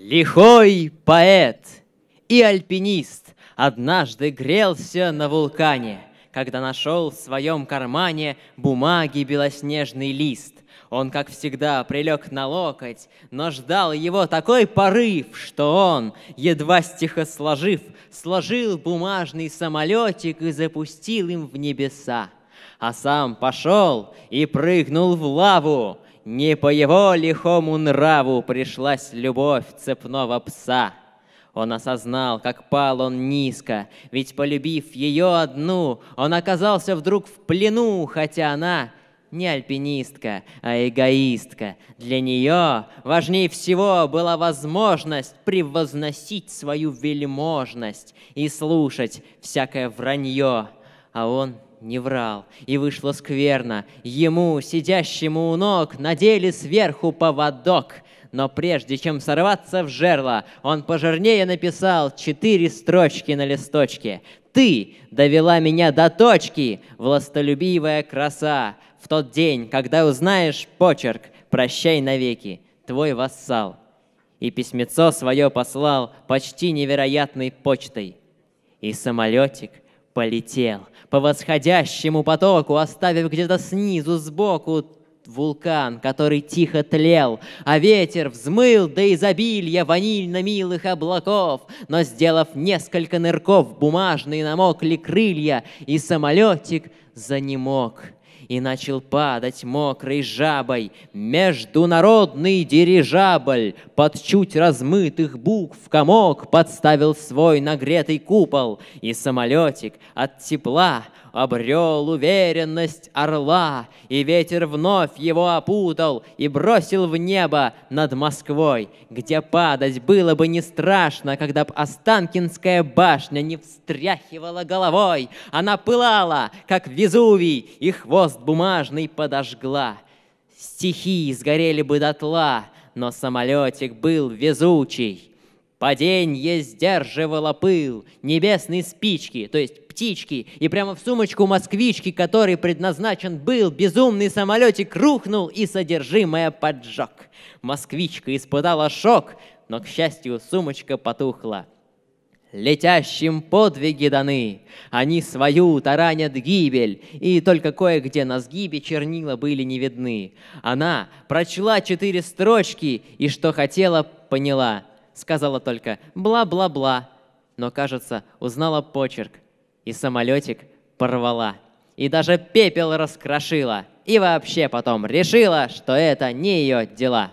Лихой поэт и альпинист однажды грелся на вулкане, когда нашел в своем кармане бумаги белоснежный лист. Он, как всегда, прилег на локоть, но ждал его такой порыв, что он, едва стихосложив, сложил бумажный самолетик и запустил им в небеса. А сам пошел и прыгнул в лаву, не по его лихому нраву пришлась любовь цепного пса. Он осознал, как пал он низко, ведь полюбив ее одну, он оказался вдруг в плену, хотя она не альпинистка, а эгоистка. Для нее важнее всего была возможность превозносить свою вельможность и слушать всякое вранье, а он не врал, и вышло скверно. Ему, сидящему у ног, надели сверху поводок. Но прежде чем сорваться в жерло, он пожирнее написал четыре строчки на листочке. «Ты довела меня до точки, властолюбивая краса, в тот день, когда узнаешь почерк, прощай навеки, твой вассал». И письмецо свое послал почти невероятной почтой. И самолетик — полетел по восходящему потоку, оставив где-то снизу, сбоку вулкан, который тихо тлел, а ветер взмыл до изобилия ванильно-милых облаков, но, сделав несколько нырков, бумажные намокли крылья, и самолетик занемог — и начал падать мокрой жабой международный дирижабль под чуть размытых букв комок подставил свой нагретый купол, и самолетик от тепла обрел уверенность орла, и ветер вновь его опутал и бросил в небо над Москвой, где падать было бы не страшно, когда б Останкинская башня не встряхивала головой, она пылала, как Везувий, и хвост бумажный подожгла. Стихи сгорели бы дотла, но самолетик был везучий. Паденье сдерживало пыл, небесные спички, то есть птички, и прямо в сумочку москвички, который предназначен был, безумный самолетик рухнул и содержимое поджег. Москвичка испытала шок, но, к счастью, сумочка потухла. Летящим подвиги даны, они свою таранят гибель, и только кое-где на сгибе чернила были не видны. Она прочла четыре строчки и, что хотела, поняла — сказала только «бла-бла-бла», но, кажется, узнала почерк. И самолетик порвала. И даже пепел раскрошила. И вообще потом решила, что это не ее дела.